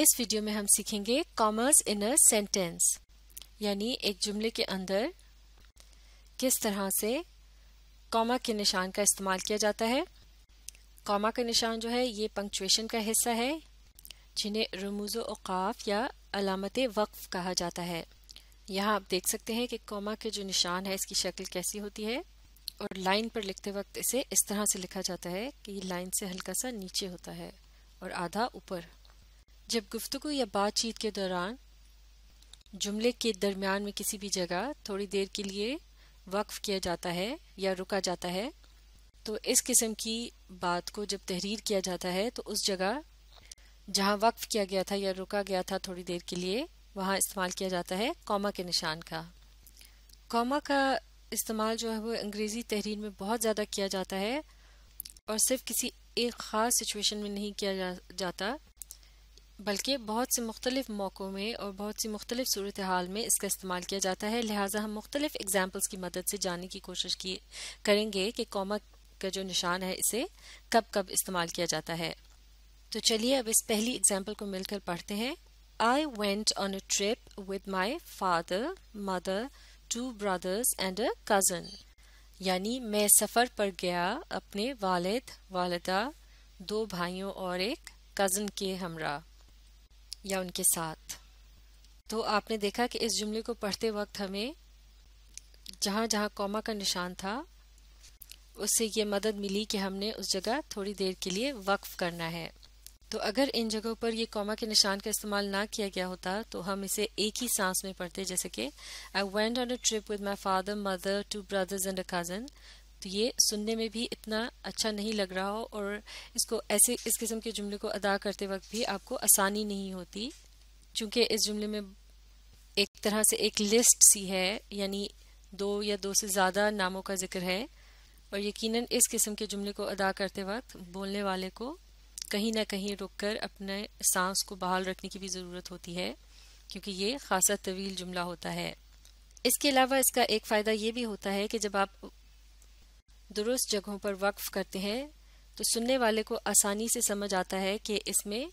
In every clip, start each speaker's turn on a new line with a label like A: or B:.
A: इस वीडियो में हम सीखेंगे कॉमर्स इन अ सेंटेंस यानी एक जुमले के अंदर किस तरह से कॉमा के निशान का इस्तेमाल किया जाता है कॉमा का निशान जो है ये पंक्चुएशन का हिस्सा है जिन्हें रमूज़ अवकाफ या अलामत वक्फ कहा जाता है यहाँ आप देख सकते हैं कि कॉमा के जो निशान है इसकी शक्ल कैसी होती है और लाइन पर लिखते वक्त इसे इस तरह से लिखा जाता है कि लाइन से हल्का सा नीचे होता है और आधा ऊपर जब गुफ्तु या बातचीत के दौरान जुमले के दरमियान में किसी भी जगह थोड़ी देर के लिए वक्फ किया जाता है या रुका जाता है तो इस किस्म की बात को जब तहरीर किया जाता है तो उस जगह जहाँ वक्फ किया गया था या रुका गया था थोड़ी देर के लिए वहाँ इस्तेमाल किया जाता है कौमा के निशान का कौमा का इस्तेमाल जो है वो अंग्रेज़ी तहरीर में बहुत ज़्यादा किया जाता है और सिर्फ किसी एक ख़ास सिचुएशन में नहीं किया जा, जाता बल्कि बहुत से मुख्तलिफ मौक़ों में और बहुत सी मुख्तलिफ सूरत हाल में इसका इस्तेमाल किया जाता है लिहाजा हम मुख्तलिफ एग्जाम्पल्स की मदद से जानने की कोशिश की करेंगे कि कॉमा का जो निशान है इसे कब कब इस्तेमाल किया जाता है तो चलिए अब इस पहली एग्जाम्पल को मिलकर पढ़ते हैं I went on a trip with my father mother two brothers and a cousin यानी मैं सफ़र पर गया अपने वालिद वालदा दो भाइयों और एक कज़न के हमरा या उनके साथ तो आपने देखा कि इस जुमले को पढ़ते वक्त हमें जहाँ जहाँ कॉमा का निशान था उससे ये मदद मिली कि हमने उस जगह थोड़ी देर के लिए वक्फ करना है तो अगर इन जगहों पर ये कॉमा के निशान का इस्तेमाल ना किया गया होता तो हम इसे एक ही सांस में पढ़ते जैसे कि I went on a trip with my father mother two brothers and a cousin तो ये सुनने में भी इतना अच्छा नहीं लग रहा हो और इसको ऐसे इस किस्म के जुमले को अदा करते वक्त भी आपको आसानी नहीं होती चूंकि इस जुमले में एक तरह से एक लिस्ट सी है यानी दो या दो से ज़्यादा नामों का जिक्र है और यकीनन इस किस्म के जुमले को अदा करते वक्त बोलने वाले को कहीं ना कहीं रुककर अपने सांस को बहाल रखने की भी ज़रूरत होती है क्योंकि ये खासा तवील जुमला होता है इसके अलावा इसका एक फ़ायदा ये भी होता है कि जब आप दुरुस्त जगहों पर वक्फ करते हैं तो सुनने वाले को आसानी से समझ आता है कि इसमें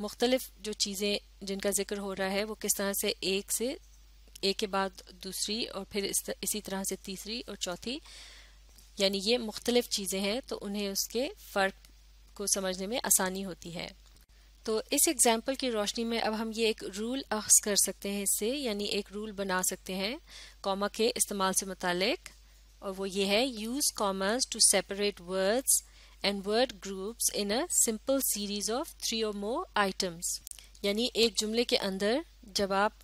A: मुख्तलिफ जो चीज़ें जिनका जिक्र हो रहा है वो किस तरह से एक से एक के बाद दूसरी और फिर इस तर, इसी तरह से तीसरी और चौथी यानी ये मुख्तलिफ चीज़ें हैं तो उन्हें उसके फ़र्क को समझने में आसानी होती है तो इस एग्जाम्पल की रोशनी में अब हम ये एक रूल अख्स कर सकते हैं इससे यानी एक रूल बना सकते हैं कॉमा के इस्तेमाल से मुतक और वो ये है use commas to separate words and word groups in a simple series of three और मोर आइटम्स यानी एक जुमले के अंदर जब आप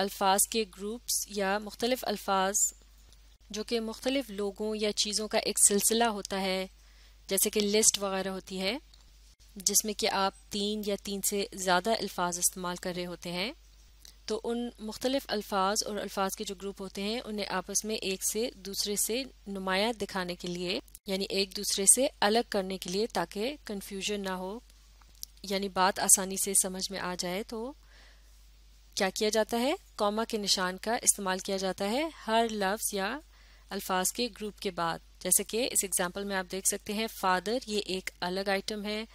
A: अल्फाज के ग्रुप्स या मुख्तलिफ अल्फाज जो कि मुख्तलिफ लोगों या चीज़ों का एक सिलसिला होता है जैसे कि लिस्ट वगैरह होती है जिसमें कि आप तीन या तीन से ज़्यादा अल्फाज इस्तेमाल कर रहे होते हैं तो उन मुख्तलिफ अल्फाज और अल्फाज के जो ग्रुप होते हैं उन्हें आपस में एक से दूसरे से नुमाया दिखाने के लिए यानी एक दूसरे से अलग करने के लिए ताकि कन्फ्यूजन ना हो यानी बात आसानी से समझ में आ जाए तो क्या किया जाता है कॉमा के निशान का इस्तेमाल किया जाता है हर लफ्ज़ या अल्फाज के ग्रुप के बाद जैसे कि इस एग्जाम्पल में आप देख सकते हैं फादर ये एक अलग आइटम है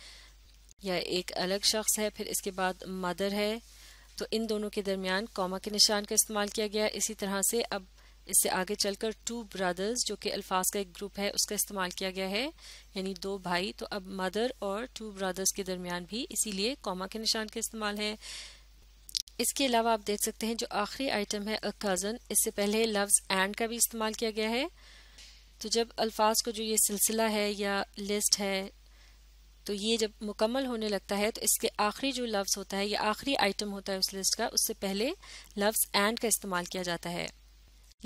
A: या एक अलग शख्स है फिर इसके बाद मदर है तो इन दोनों के दरमियान कॉमा के निशान का इस्तेमाल किया गया इसी तरह से अब इससे आगे चलकर टू ब्रदर्स जो कि अल्फाज का एक ग्रुप है उसका इस्तेमाल किया गया है यानी दो भाई तो अब मदर और टू ब्रदर्स के दरमियान भी इसीलिए कॉमा के निशान का इस्तेमाल है इसके अलावा आप देख सकते हैं जो आखिरी आइटम है अ कज़न इससे पहले लफ्ज़ एंड का भी इस्तेमाल किया गया है तो जब अल्फाज को जो ये सिलसिला है या लिस्ट है तो ये जब मुकम्मल होने लगता है तो इसके आखिरी जो लफ्ज़ होता है या आखिरी आइटम होता है उस लिस्ट का उससे पहले लफ्ज़ एंड का इस्तेमाल किया जाता है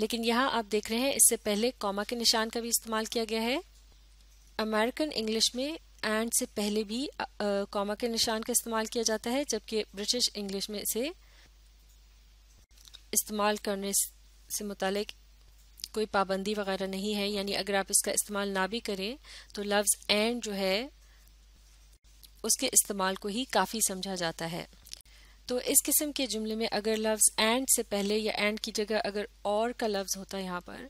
A: लेकिन यहाँ आप देख रहे हैं इससे पहले कॉमा के निशान का भी इस्तेमाल किया गया है अमेरिकन इंग्लिश में एंड से पहले भी कॉमा के निशान का इस्तेमाल किया जाता है जबकि ब्रिटिश इंग्लिश में इसे इस्तेमाल करने से मुताल कोई पाबंदी वगैरह नहीं है यानी अगर आप इसका इस्तेमाल ना भी करें तो लफ्ज़ एंड जो है उसके इस्तेमाल को ही काफ़ी समझा जाता है तो इस किस्म के जुमले में अगर लफ्ज़ एंड से पहले या एंड की जगह अगर और का लफ्ज़ होता है यहाँ पर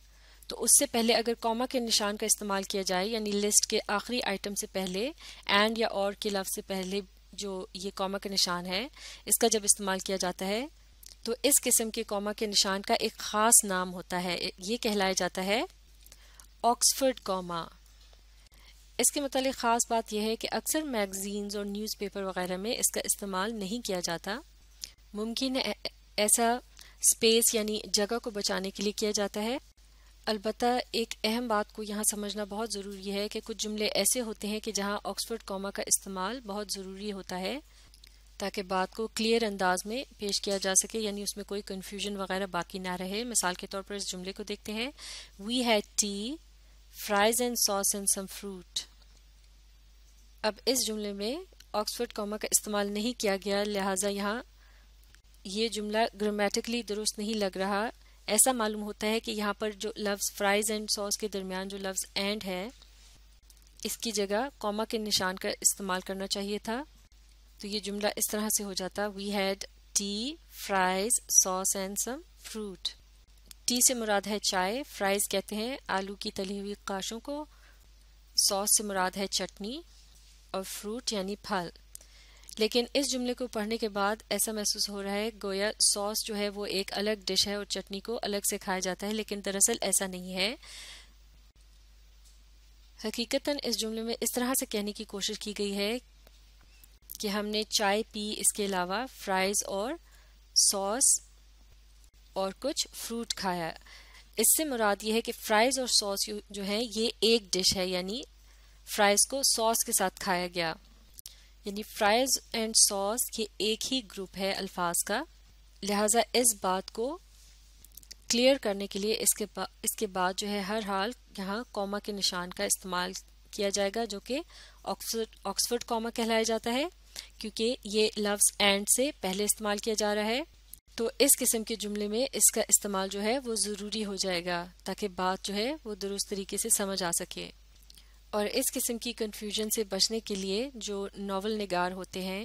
A: तो उससे पहले अगर कॉमा के निशान का इस्तेमाल किया जाए यानी लिस्ट के आखिरी आइटम से पहले एंड या और के लफ्ज़ से पहले जो ये कॉमा का निशान है इसका जब इस्तेमाल किया जाता है तो इस किस्म के कॉमा के निशान का एक ख़ास नाम होता है ये कहलाया जाता है ऑक्सफर्ड कॉमा इसके मतलब ख़ास बात यह है कि अक्सर मैगज़ीन्स और न्यूज़पेपर वगैरह में इसका इस्तेमाल नहीं किया जाता मुमकिन ऐसा स्पेस यानी जगह को बचाने के लिए किया जाता है अलबत् एक अहम बात को यहाँ समझना बहुत ज़रूरी है कि कुछ जुमले ऐसे होते हैं कि जहाँ ऑक्सफोर्ड कॉमा का इस्तेमाल बहुत ज़रूरी होता है ताकि बात को क्लियर अंदाज में पेश किया जा सके यानी उसमें कोई कन्फ्यूजन वगैरह बाकी ना रहे मिसाल के तौर पर इस जुमले को देखते हैं we had tea fries and sauce and some fruit अब इस जुमले में ऑक्सफर्ड कॉमा का इस्तेमाल नहीं किया गया लिहाजा यहाँ ये जुमला ग्रामेटिकली दुरुस्त नहीं लग रहा ऐसा मालूम होता है कि यहाँ पर जो लफ्ज़ फ्राइज़ एंड सॉस के दरमियान जो लफ्ज़ एंड है इसकी जगह कॉमा के निशान का इस्तेमाल करना चाहिए था तो ये जुमला इस तरह से हो जाता we had tea fries sauce and some fruit tea से मुराद है चाय फ्राइज़ कहते हैं आलू की तली हुई काशों को सॉस से मुराद है चटनी और फ्रूट यानी फल लेकिन इस जुमले को पढ़ने के बाद ऐसा महसूस हो रहा है गोया सॉस जो है वो एक अलग डिश है और चटनी को अलग से खाया जाता है लेकिन दरअसल ऐसा नहीं है हकीकतन इस जुमले में इस तरह से कहने की कोशिश की गई है कि हमने चाय पी इसके अलावा फ्राइज़ और सॉस और कुछ फ्रूट खाया इससे मुराद ये है कि फ्राइज़ और सॉस जो है ये एक डिश है यानी फ्राइज़ को सॉस के साथ खाया गया यानी फ्राइज़ एंड सॉस ये एक ही ग्रुप है अल्फाज का लिहाजा इस बात को क्लियर करने के लिए इसके बा, इसके बाद जो है हर हाल यहाँ कॉमा के निशान का इस्तेमाल किया जाएगा जो कि ऑक्सफर्ड ऑक्सफर्ड कॉमा कहलाया जाता है क्योंकि ये लफ्ज़ एंड से पहले इस्तेमाल किया जा रहा है तो इस किस्म के जुमले में इसका इस्तेमाल जो है वो ज़रूरी हो जाएगा ताकि बात जो है वो दुरुस्त तरीके से समझ आ सके और इस किस्म की कन्फ्यूजन से बचने के लिए जो नावल नगार होते हैं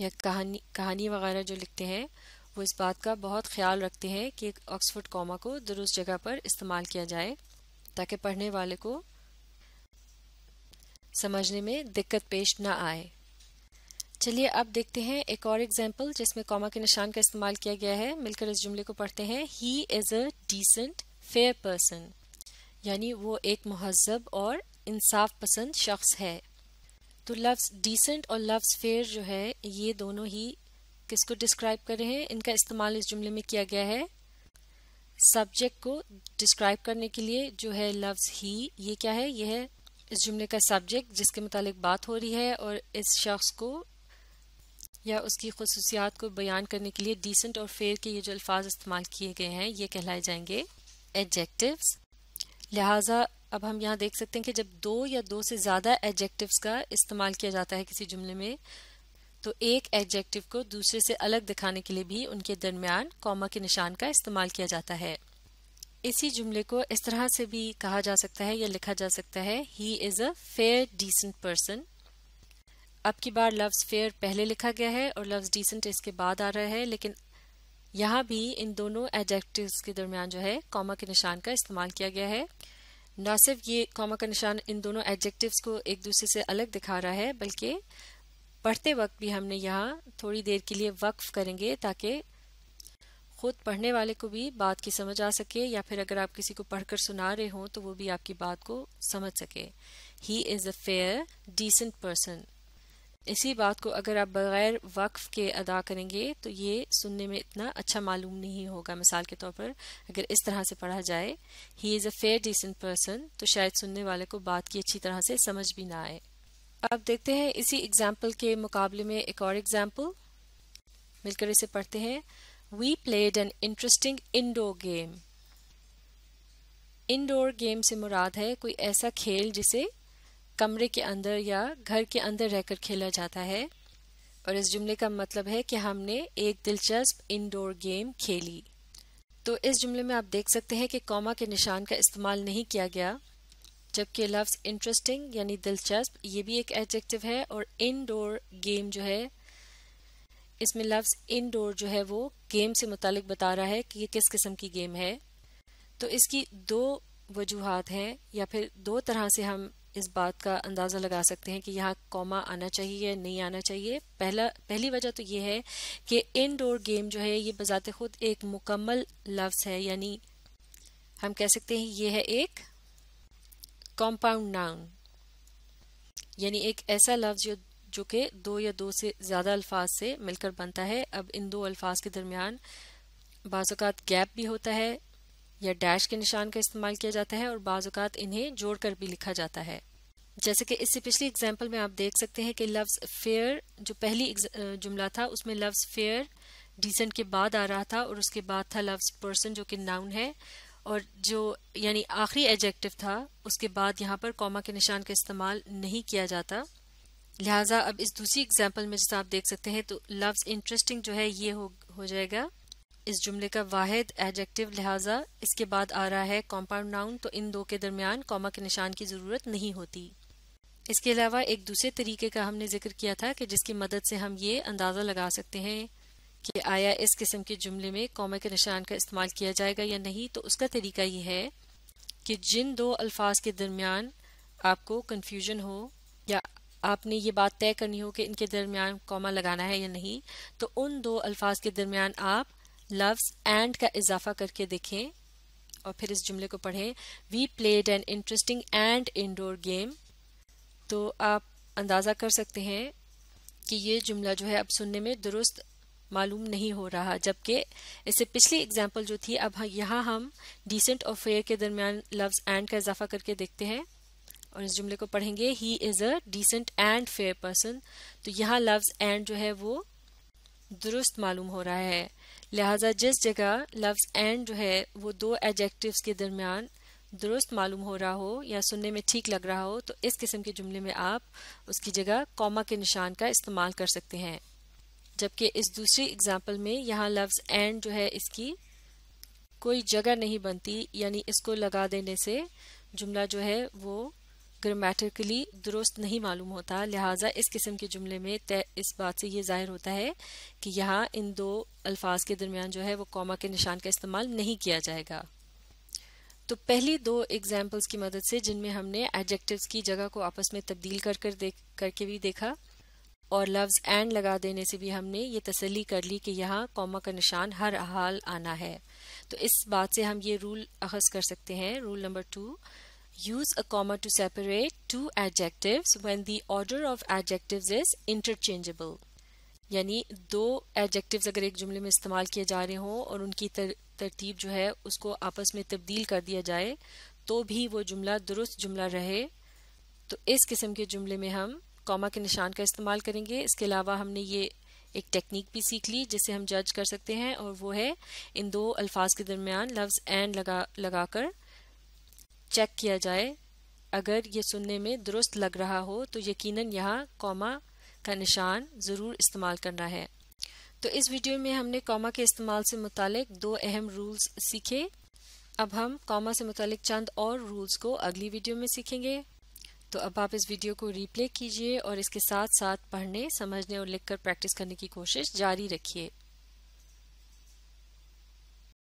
A: या कहानी कहानी वगैरह जो लिखते हैं वो इस बात का बहुत ख्याल रखते हैं कि ऑक्सफोर्ड कॉमा को दुरुस्त जगह पर इस्तेमाल किया जाए ताकि पढ़ने वाले को समझने में दिक्कत पेश ना आए चलिए अब देखते हैं एक और एग्जाम्पल जिसमें कॉमा के निशान का इस्तेमाल किया गया है मिलकर इस जुमले को पढ़ते हैं he is a decent fair person यानी वो एक महजब और इंसाफ पसंद शख्स है तो लफ्ज़ डिसेंट और लफ्ज़ फेयर जो है ये दोनों ही किसको डिस्क्राइब कर रहे हैं इनका इस्तेमाल इस जुमले में किया गया है सब्जेक्ट को डिस्क्राइब करने के लिए जो है लफ्ज़ ही ये क्या है यह है इस जुमले का सब्जेक्ट जिसके मुतालिक बात हो रही है और इस शख्स को या उसकी खसूसियात को बयान करने के लिए डिसेंट और फेयर के ये जो अल्फाज इस्तेमाल किए गए हैं ये कहलाए जाएंगे एडजेक्टिव लिहाजा अब हम यहाँ देख सकते हैं कि जब दो या दो से ज़्यादा एडजेक्टिव्स का इस्तेमाल किया जाता है किसी जुमले में तो एक एडजेक्टिव को दूसरे से अलग दिखाने के लिए भी उनके दरमियान कॉमा के निशान का इस्तेमाल किया जाता है इसी जुमले को इस तरह से भी कहा जा सकता है या लिखा जा सकता है he is a fair decent person अब की बार लफ्ज़ फेयर पहले लिखा गया है और लफ्ज़ डिसेंट इसके बाद आ रहा है लेकिन यहाँ भी इन दोनों एडजेक्टिव्स के दरमियान जो है कॉमा के निशान का इस्तेमाल किया गया है न सिर्फ ये कॉमा का निशान इन दोनों एडजेक्टिव्स को एक दूसरे से अलग दिखा रहा है बल्कि पढ़ते वक्त भी हमने यहाँ थोड़ी देर के लिए वक्फ करेंगे ताकि खुद पढ़ने वाले को भी बात की समझ आ सके या फिर अगर आप किसी को पढ़कर सुना रहे हों तो वो भी आपकी बात को समझ सके he is a fair decent person इसी बात को अगर आप बग़ैर वक्फ के अदा करेंगे तो ये सुनने में इतना अच्छा मालूम नहीं होगा मिसाल के तौर पर अगर इस तरह से पढ़ा जाए he is a fair decent person तो शायद सुनने वाले को बात की अच्छी तरह से समझ भी ना आए अब देखते हैं इसी एग्जाम्पल के मुकाबले में एक और एग्जाम्पल मिलकर इसे पढ़ते हैं we played an interesting indoor game indoor game से मुराद है कोई ऐसा खेल जिसे कमरे के अंदर या घर के अंदर रहकर खेला जाता है और इस जुमले का मतलब है कि हमने एक दिलचस्प इंडोर गेम खेली तो इस जुमले में आप देख सकते हैं कि कॉमा के निशान का इस्तेमाल नहीं किया गया जबकि लफ्ज़ इंटरेस्टिंग यानी दिलचस्प ये भी एक एडजेक्टिव है और इनडोर गेम जो है इसमें लफ्ज़ इनडोर जो है वो गेम से मुतालिक बता रहा है कि ये किस किस्म की गेम है तो इसकी दो वजूहत हैं या फिर दो तरह से हम इस बात का अंदाज़ा लगा सकते हैं कि यहाँ कॉमा आना चाहिए नहीं आना चाहिए पहला पहली वजह तो ये है कि इनडोर गेम जो है ये बज़ात खुद एक मुकम्मल लफ्ज़ है यानी हम कह सकते हैं ये है एक कॉम्पाउंड नाउन यानी एक ऐसा लफ्ज़ जो जो कि दो या दो से ज़्यादा अल्फाज से मिलकर बनता है अब इन दो अल्फाज के दरमियान बाज़ात गैप भी होता है या डैश के निशान का इस्तेमाल किया जाता है और बाज़ात इन्हें जोड़कर भी लिखा जाता है जैसे कि इससे पिछली एग्जाम्पल में आप देख सकते हैं कि लव्स फेयर जो पहली जुमला था उसमें लव्स फेयर डिसेंट के बाद आ रहा था और उसके बाद था लव्स पर्सन जो कि नाउन है और जो यानी आखिरी एडजेक्टिव था उसके बाद यहाँ पर कॉमा के निशान का इस्तेमाल नहीं किया जाता लिहाजा अब इस दूसरी एग्जाम्पल में जैसा आप देख सकते हैं तो लफ्ज़ इंटरेस्टिंग जो है ये हो, हो जाएगा इस जुमले का वाहिद एडजेक्टिव लिहाजा इसके बाद आ रहा है कॉम्पाउंड नाउन तो इन दो के दरमियान कॉमा के निशान की ज़रूरत नहीं होती इसके अलावा एक दूसरे तरीके का हमने जिक्र किया था कि जिसकी मदद से हम ये अंदाज़ा लगा सकते हैं कि आया इस किस्म के जुमले में कॉमा के निशान का इस्तेमाल किया जाएगा या नहीं तो उसका तरीका ये है कि जिन दो अल्फाज के दरमियान आपको कन्फ्यूजन हो या आपने ये बात तय करनी हो कि इनके दरमियान कॉमा लगाना है या नहीं तो उन दो अल्फाज के दरमियान आप लव्स एंड का इजाफा करके देखें और फिर इस जुमले को पढ़ें we played an interesting and indoor game तो आप अंदाज़ा कर सकते हैं कि ये जुमला जो है अब सुनने में दुरुस्त मालूम नहीं हो रहा जबकि इससे पिछली एग्जाम्पल जो थी अब हाँ, यहाँ हम डिसेंट और फेयर के दरमियान लफ्ज़ एंड का इजाफा करके देखते हैं और इस जुमले को पढ़ेंगे he is a decent and fair person तो यहाँ लफ्ज़ एंड जो है वो दुरुस्त मालूम हो रहा है लिहाजा जिस जगह लफ्ज एंड जो है वो दो एडजेक्टिव्स के दरमियान दुरुस्त मालूम हो रहा हो या सुनने में ठीक लग रहा हो तो इस किस्म के जुमले में आप उसकी जगह कॉमा के निशान का इस्तेमाल कर सकते हैं जबकि इस दूसरी एग्जाम्पल में यहाँ लफ्ज एंड जो है इसकी कोई जगह नहीं बनती यानी इसको लगा देने से जुमला जो है वो ग्रामेटिकली दुरुस्त नहीं मालूम होता लिहाजा इस किस्म के जुमले में इस बात से ये जाहिर होता है कि यहाँ इन दो अल्फाज के दरमियान जो है वो कॉमा के निशान का इस्तेमाल नहीं किया जाएगा तो पहली दो एग्जाम्पल्स की मदद से जिनमें हमने एडजेक्टिव्स की जगह को आपस में तब्दील कर कर देख करके भी देखा और लफ्ज एंड लगा देने से भी हमने ये तसली कर ली कि यहाँ कॉमा का निशान हर हाल आना है तो इस बात से हम ये रूल अखज कर सकते हैं rule number two Use a comma to separate two adjectives when the order of adjectives is interchangeable. यानी दो एडजेक्टिव्स अगर एक जुमले में इस्तेमाल किए जा रहे हों और उनकी तर, तरतीब जो है उसको आपस में तब्दील कर दिया जाए तो भी वो जुमला दुरुस्त जुमला रहे तो इस किस्म के जुमले में हम कॉमा के निशान का इस्तेमाल करेंगे इसके अलावा हमने ये एक टेक्निक भी सीख ली जिसे हम जज कर सकते हैं और वो है इन दो अल्फाज के दरमियान लफ्ज़ एंड लगा लगा कर चेक किया जाए अगर ये सुनने में दुरुस्त लग रहा हो तो यकीनन यहाँ कॉमा का निशान ज़रूर इस्तेमाल करना है तो इस वीडियो में हमने कॉमा के इस्तेमाल से मुतालिक दो अहम रूल्स सीखे अब हम कॉमा से मुतालिक चंद और रूल्स को अगली वीडियो में सीखेंगे तो अब आप इस वीडियो को रीप्ले कीजिए और इसके साथ साथ पढ़ने समझने और लिखकर प्रैक्टिस करने की कोशिश जारी रखिए